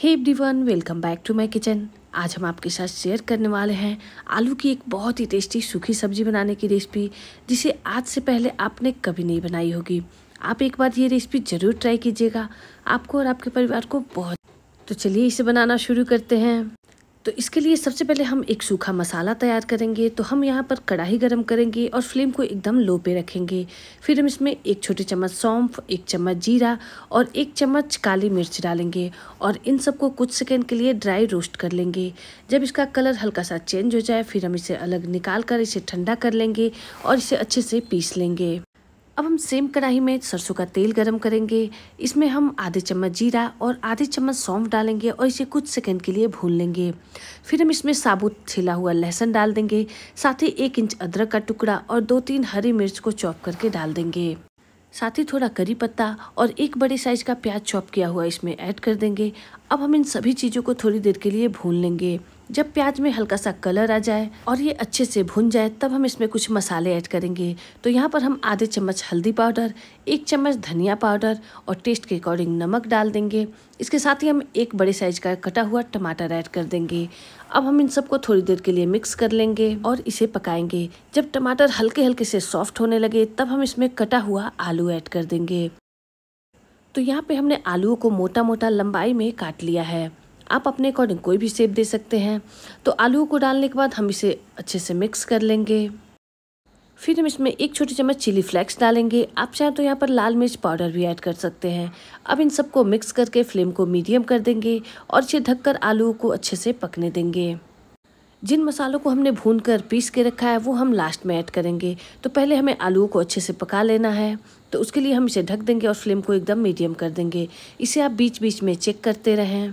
hey one welcome back to my kitchen आज हम आपके साथ शेयर करने वाले हैं आलू की एक बहुत ही टेस्टी सूखी सब्जी बनाने की रेसिपी जिसे आज से पहले आपने कभी नहीं बनाई होगी आप एक बार ये रेसिपी ज़रूर ट्राई कीजिएगा आपको और आपके परिवार को बहुत तो चलिए इसे बनाना शुरू करते हैं तो इसके लिए सबसे पहले हम एक सूखा मसाला तैयार करेंगे तो हम यहाँ पर कढ़ाई गर्म करेंगे और फ्लेम को एकदम लो पे रखेंगे फिर हम इसमें एक छोटे चम्मच सौंफ एक चम्मच जीरा और एक चम्मच काली मिर्च डालेंगे और इन सबको कुछ सेकेंड के लिए ड्राई रोस्ट कर लेंगे जब इसका कलर हल्का सा चेंज हो जाए फिर हम इसे अलग निकाल कर इसे ठंडा कर लेंगे और इसे अच्छे से पीस लेंगे अब हम सेम कढ़ाई में सरसों का तेल गरम करेंगे इसमें हम आधे चम्मच जीरा और आधे चम्मच सौंफ डालेंगे और इसे कुछ सेकंड के लिए भून लेंगे फिर हम इसमें साबुत छिला हुआ लहसुन डाल देंगे साथ ही एक इंच अदरक का टुकड़ा और दो तीन हरी मिर्च को चॉप करके डाल देंगे साथ ही थोड़ा करी पत्ता और एक बड़े साइज का प्याज चॉप किया हुआ इसमें ऐड कर देंगे अब हम इन सभी चीज़ों को थोड़ी देर के लिए भून लेंगे जब प्याज में हल्का सा कलर आ जाए और ये अच्छे से भुन जाए तब हम इसमें कुछ मसाले ऐड करेंगे तो यहाँ पर हम आधे चम्मच हल्दी पाउडर एक चम्मच धनिया पाउडर और टेस्ट के अकॉर्डिंग नमक डाल देंगे इसके साथ ही हम एक बड़े साइज का कटा हुआ टमाटर ऐड कर देंगे अब हम इन सबको थोड़ी देर के लिए मिक्स कर लेंगे और इसे पकाएंगे जब टमाटर हल्के हल्के से सॉफ्ट होने लगे तब हम इसमें कटा हुआ आलू ऐड कर देंगे तो यहाँ पे हमने आलू को मोटा मोटा लंबाई में काट लिया है आप अपने अकॉर्डिंग कोई भी सेप दे सकते हैं तो आलू को डालने के बाद हम इसे अच्छे से मिक्स कर लेंगे फिर हम इसमें एक छोटी चम्मच चिली फ्लेक्स डालेंगे आप चाहें तो यहाँ पर लाल मिर्च पाउडर भी ऐड कर सकते हैं अब इन सबको मिक्स करके फ्लेम को मीडियम कर देंगे और इसे ढककर आलू को अच्छे से पकने देंगे जिन मसालों को हमने भून कर पीस के रखा है वो हम लास्ट में ऐड करेंगे तो पहले हमें आलू को अच्छे से पका लेना है तो उसके लिए हम इसे ढक देंगे और फ्लेम को एकदम मीडियम कर देंगे इसे आप बीच बीच में चेक करते रहें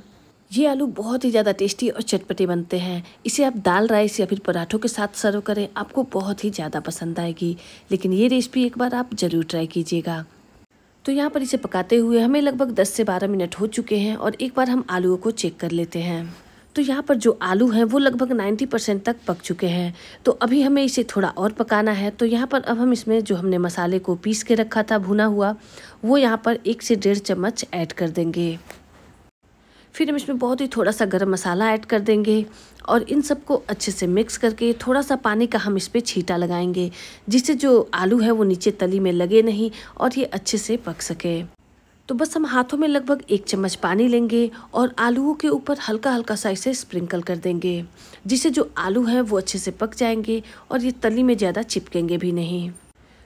ये आलू बहुत ही ज़्यादा टेस्टी और चटपटे बनते हैं इसे आप दाल राइस या फिर पराठों के साथ सर्व करें आपको बहुत ही ज़्यादा पसंद आएगी लेकिन ये रेसिपी एक बार आप ज़रूर ट्राई कीजिएगा तो यहाँ पर इसे पकाते हुए हमें लगभग 10 से 12 मिनट हो चुके हैं और एक बार हम आलूओं को चेक कर लेते हैं तो यहाँ पर जो आलू हैं वो लगभग 90 परसेंट तक पक चुके हैं तो अभी हमें इसे थोड़ा और पकाना है तो यहाँ पर अब हम इसमें जो हमने मसाले को पीस के रखा था भुना हुआ वो यहाँ पर एक से डेढ़ चम्मच ऐड कर देंगे फिर हम इसमें बहुत ही थोड़ा सा गर्म मसाला ऐड कर देंगे और इन सबको अच्छे से मिक्स करके थोड़ा सा पानी का हम इस पर छीटा लगाएंगे जिससे जो आलू है वो नीचे तली में लगे नहीं और ये अच्छे से पक सके तो बस हम हाथों में लगभग एक चम्मच पानी लेंगे और आलूओं के ऊपर हल्का हल्का सा इसे स्प्रिंकल कर देंगे जिससे जो आलू हैं वो अच्छे से पक जाएंगे और ये तली में ज़्यादा चिपकेंगे भी नहीं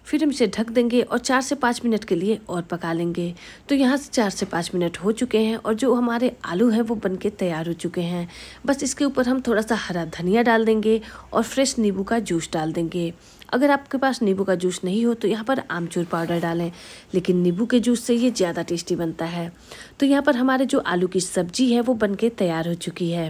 फिर हम इसे ढक देंगे और चार से पाँच मिनट के लिए और पका लेंगे तो यहाँ से चार से पाँच मिनट हो चुके हैं और जो हमारे आलू हैं वो बन के तैयार हो चुके हैं बस इसके ऊपर हम थोड़ा सा हरा धनिया डाल देंगे और फ्रेश नींबू का जूस डाल देंगे अगर आपके पास नींबू का जूस नहीं हो तो यहाँ पर आमचूर पाउडर डालें लेकिन नींबू के जूस से ये ज़्यादा टेस्टी बनता है तो यहाँ पर हमारे जो आलू की सब्जी है वो बन के तैयार हो चुकी है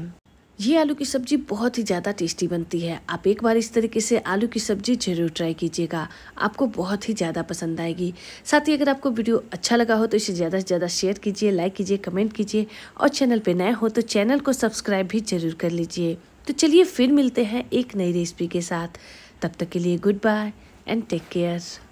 ये आलू की सब्ज़ी बहुत ही ज़्यादा टेस्टी बनती है आप एक बार इस तरीके से आलू की सब्ज़ी ज़रूर ट्राई कीजिएगा आपको बहुत ही ज़्यादा पसंद आएगी साथ ही अगर आपको वीडियो अच्छा लगा हो तो इसे ज़्यादा से ज़्यादा शेयर कीजिए लाइक कीजिए कमेंट कीजिए और चैनल पर नए हो तो चैनल को सब्सक्राइब भी ज़रूर कर लीजिए तो चलिए फिर मिलते हैं एक नई रेसिपी के साथ तब तक के लिए goodbye and take care